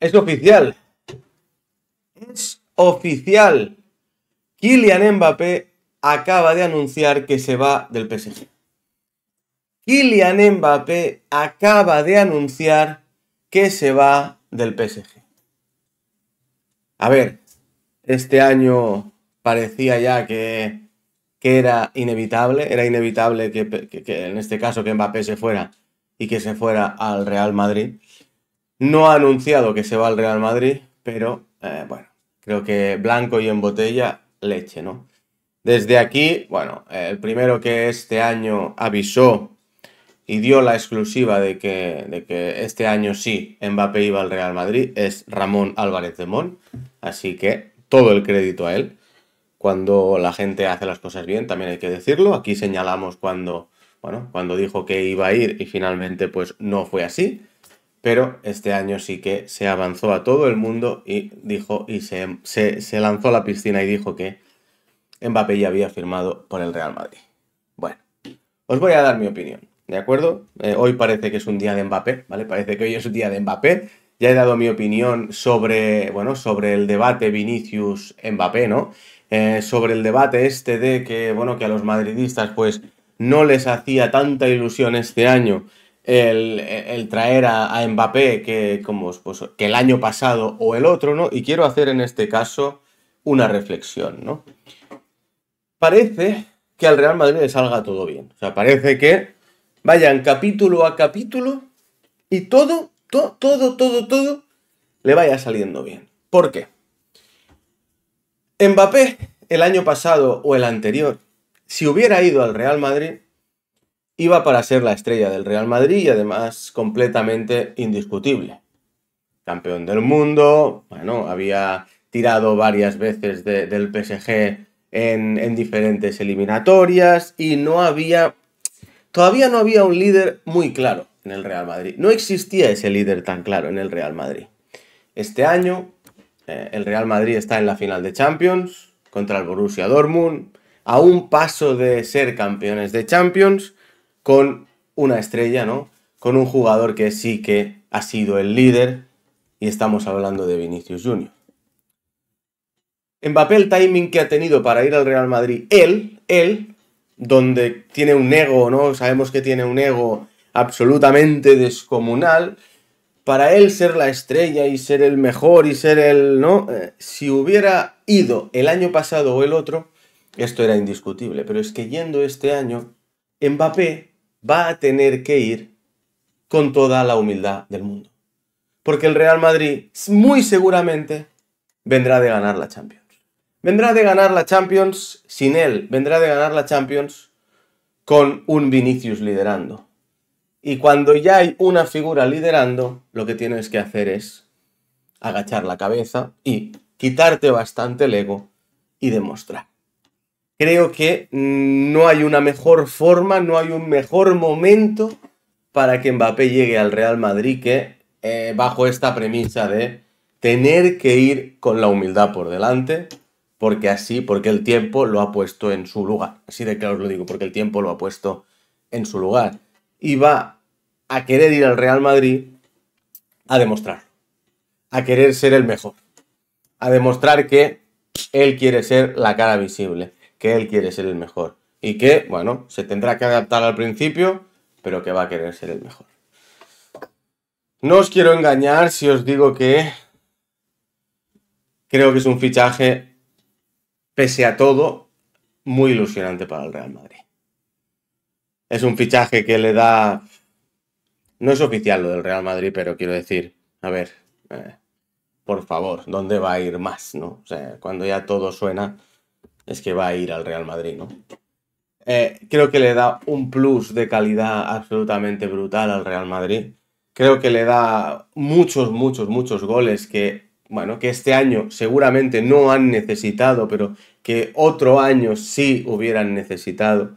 Es oficial. Es oficial. Kylian Mbappé acaba de anunciar que se va del PSG. Kylian Mbappé acaba de anunciar que se va del PSG. A ver, este año parecía ya que, era inevitable, era inevitable que, en este caso que Mbappé se fuera y que se fuera al Real Madrid. No ha anunciado que se va al Real Madrid, pero eh, bueno, creo que blanco y en botella, leche, ¿no? Desde aquí, bueno, el primero que este año avisó y dio la exclusiva de que, de que este año sí Mbappé iba al Real Madrid es Ramón Álvarez de Mon. Así que todo el crédito a él. Cuando la gente hace las cosas bien, también hay que decirlo. Aquí señalamos cuando, bueno, cuando dijo que iba a ir y finalmente pues no fue así pero este año sí que se avanzó a todo el mundo y dijo y se, lanzó la piscina y dijo que Mbappé ya había firmado por el Real Madrid. Bueno, os voy a dar mi opinión, ¿de acuerdo? Eh, hoy parece que es un día de Mbappé, ¿vale? Parece que hoy es un día de Mbappé. Ya he dado mi opinión sobre, bueno, sobre el debate Vinicius-Mbappé, ¿no? Eh, sobre el debate este de que, bueno, que a los madridistas pues no les hacía tanta ilusión este año el, traer a, Mbappé que, como, pues, que el año pasado o el otro, ¿no? Y quiero hacer en este caso una reflexión, ¿no? Parece que al Real Madrid le salga todo bien. O sea, parece que vayan capítulo a capítulo y todo, todo, todo, todo le vaya saliendo bien. ¿Por qué? Mbappé el año pasado o el anterior, si hubiera ido al Real Madrid, iba para ser la estrella del Real Madrid y además completamente indiscutible. Campeón del mundo, bueno, había tirado varias veces del PSG en, diferentes eliminatorias y no había, todavía no había un líder muy claro en el Real Madrid. No existía ese líder tan claro en el Real Madrid. Este año eh, el Real Madrid está en la final de Champions contra el Borussia Dortmund, a un paso de ser campeones de Champions con una estrella, ¿no? Con un jugador que sí que ha sido el líder y estamos hablando de Vinicius Jr. Mbappé el timing que ha tenido para ir al Real Madrid, él, él, donde tiene un ego, ¿no? Sabemos que tiene un ego absolutamente descomunal. Para él ser la estrella y ser el mejor y ser el, ¿no? Eh, si hubiera ido el año pasado o el otro, esto era indiscutible. Pero es que yendo este año, Mbappé va a tener que ir con toda la humildad del mundo. Porque el Real Madrid muy seguramente vendrá de ganar la Champions. Vendrá de ganar la Champions sin él, vendrá de ganar la Champions con un Vinicius liderando. Y cuando ya hay una figura liderando, lo que tienes que hacer es agachar la cabeza y quitarte bastante el ego y demostrar creo que no hay una mejor forma, no hay un mejor momento para que Mbappé llegue al Real Madrid que eh, bajo esta premisa de tener que ir con la humildad por delante, porque así, porque el tiempo lo ha puesto en su lugar. Así de claro os lo digo, porque el tiempo lo ha puesto en su lugar. Y va a querer ir al Real Madrid a demostrar, a querer ser el mejor, a demostrar que él quiere ser la cara visible que él quiere ser el mejor y que, bueno, se tendrá que adaptar al principio, pero que va a querer ser el mejor. No os quiero engañar si os digo que creo que es un fichaje, pese a todo, muy ilusionante para el Real Madrid. Es un fichaje que le da... No es oficial lo del Real Madrid, pero quiero decir, a ver, eh, por favor, ¿dónde va a ir más? ¿no? O sea, cuando ya todo suena, es que va a ir al Real Madrid, ¿no? Eh, creo que le da un plus de calidad absolutamente brutal al Real Madrid. Creo que le da muchos, muchos, muchos goles que, bueno, que este año seguramente no han necesitado, pero que otro año sí hubieran necesitado.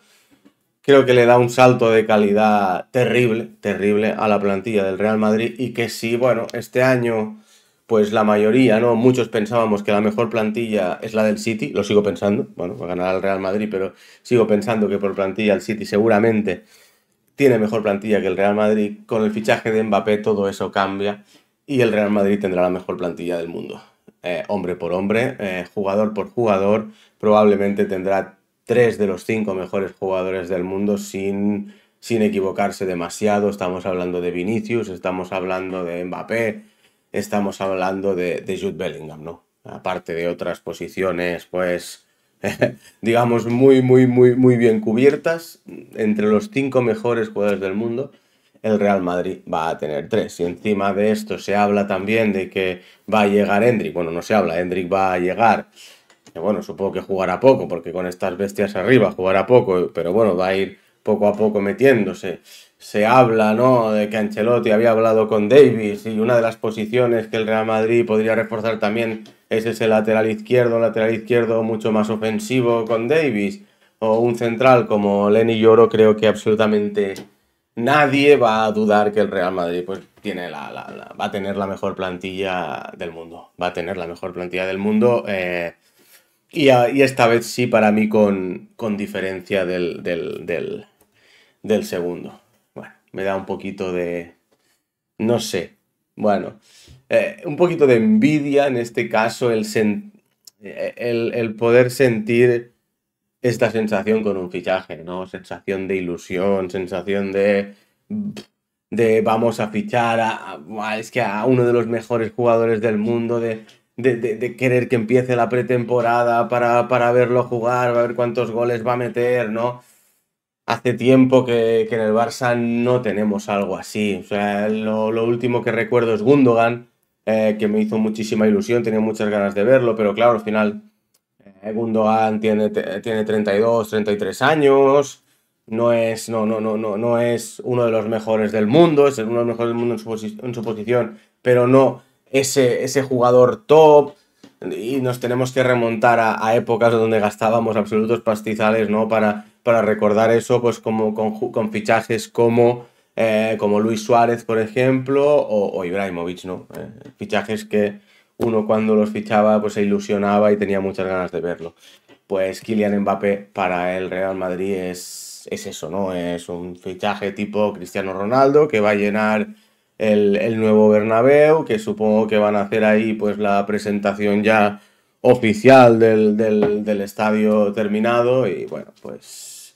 Creo que le da un salto de calidad terrible, terrible a la plantilla del Real Madrid y que sí, bueno, este año pues la mayoría, ¿no? Muchos pensábamos que la mejor plantilla es la del City, lo sigo pensando, bueno, va a ganar el Real Madrid, pero sigo pensando que por plantilla el City seguramente tiene mejor plantilla que el Real Madrid, con el fichaje de Mbappé todo eso cambia y el Real Madrid tendrá la mejor plantilla del mundo. Eh, hombre por hombre, eh, jugador por jugador, probablemente tendrá tres de los cinco mejores jugadores del mundo sin, sin equivocarse demasiado. Estamos hablando de Vinicius, estamos hablando de Mbappé, estamos hablando de, de Jude Bellingham, ¿no? Aparte de otras posiciones, pues, digamos, muy, muy, muy, muy bien cubiertas, entre los cinco mejores jugadores del mundo, el Real Madrid va a tener tres. Y encima de esto se habla también de que va a llegar Hendrik. Bueno, no se habla, Hendrik va a llegar. Bueno, supongo que jugará poco, porque con estas bestias arriba jugará poco, pero bueno, va a ir poco a poco metiéndose. Se habla, ¿no?, de que Ancelotti había hablado con Davis y una de las posiciones que el Real Madrid podría reforzar también es ese lateral izquierdo, lateral izquierdo mucho más ofensivo con Davis o un central como Lenny Lloro, creo que absolutamente nadie va a dudar que el Real Madrid pues, tiene la, va a tener la mejor plantilla del mundo. Va a tener la mejor plantilla del mundo. Eh, y, esta vez sí, para mí, con, diferencia del, segundo. Bueno, me da un poquito de. No sé. Bueno, eh, un poquito de envidia en este caso, eh, el, el, poder sentir esta sensación con un fichaje, ¿no? Sensación de ilusión, sensación de. de vamos a fichar a, es que a uno de los mejores jugadores del mundo, de de, querer que empiece la pretemporada para, para verlo jugar, a ver cuántos goles va a meter, ¿no? Hace tiempo que, en el Barça no tenemos algo así. O sea, lo, último que recuerdo es Gundogan, eh, que me hizo muchísima ilusión, tenía muchas ganas de verlo, pero claro, al final eh, Gundogan tiene, tiene 32, 33 años, no es, no, no, no, no es uno de los mejores del mundo, es uno de los mejores del mundo en su posición, pero no ese, jugador top y nos tenemos que remontar a, épocas donde gastábamos absolutos pastizales, ¿no? Para, para recordar eso, pues como con, fichajes como, eh, como Luis Suárez, por ejemplo, o, Ibrahimovic, ¿no? Eh, fichajes que uno cuando los fichaba pues se ilusionaba y tenía muchas ganas de verlo. Pues Kylian Mbappé para el Real Madrid es, es eso, ¿no? Es un fichaje tipo Cristiano Ronaldo que va a llenar el, nuevo Bernabéu, que supongo que van a hacer ahí pues la presentación ya oficial del, estadio terminado y bueno, pues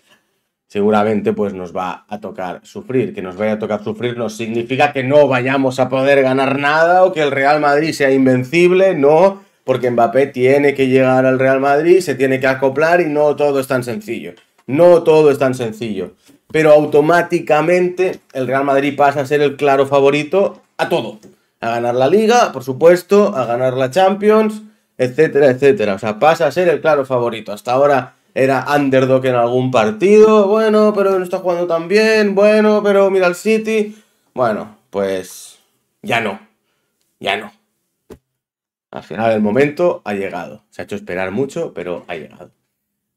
seguramente pues nos va a tocar sufrir. Que nos vaya a tocar sufrir no significa que no vayamos a poder ganar nada o que el Real Madrid sea invencible, no, porque Mbappé tiene que llegar al Real Madrid, se tiene que acoplar y no todo es tan sencillo. No todo es tan sencillo pero automáticamente el Real Madrid pasa a ser el claro favorito a todo. A ganar la liga, por supuesto, a ganar la Champions, etcétera, etcétera. O sea, pasa a ser el claro favorito. Hasta ahora era underdog en algún partido, bueno, pero no está jugando tan bien, bueno, pero mira el City. Bueno, pues ya no, ya no. Al final del momento ha llegado. Se ha hecho esperar mucho, pero ha llegado.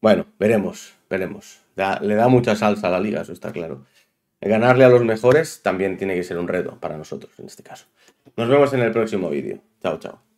Bueno, veremos, veremos. le da mucha salsa a la liga, eso está claro. Ganarle a los mejores también tiene que ser un reto para nosotros en este caso. Nos vemos en el próximo vídeo. Chao, chao.